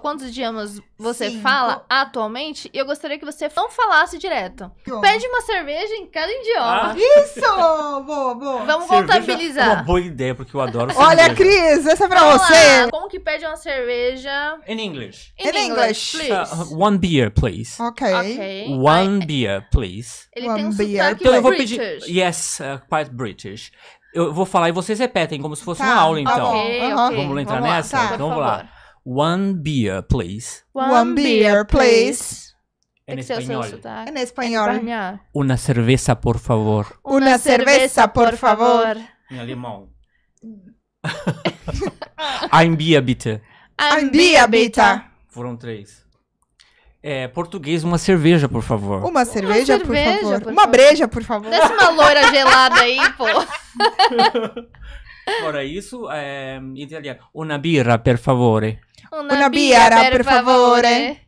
quantos idiomas você Cinco. fala atualmente, eu gostaria que você não falasse direto. Pede uma cerveja em cada idioma. Ah. Isso! Boa, boa. Vamos cerveja contabilizar. É uma boa ideia, porque eu adoro cerveja. Olha, Cris, essa é pra Olá, você. Como que pede uma cerveja? In English. In, In English. English uh, one beer, please. Ok. okay. One I... beer, please. Ele one tem um beer. sotaque então, eu vou pedir... Yes, uh, quite British. Eu vou falar e vocês repetem, como se fosse tá. uma aula, então. Okay, tá okay. Vamos entrar vamos nessa? Tá. Então vamos lá. One beer, please. One, beer, please. En español. En español. Una cerveza, por favor. Una cerveza, por favor. En alemán. Ein Bier, bitte. Ein Bier, bitte. Foram três. É, português, uma cerveja, por favor. Uma cerveja, uma cerveja por, favor. por uma breja, por favor. Desce uma loira gelada aí, pô. Fora isso, é, italiano. Una birra, per favore. Una, una biera, biera per, per favore. favore.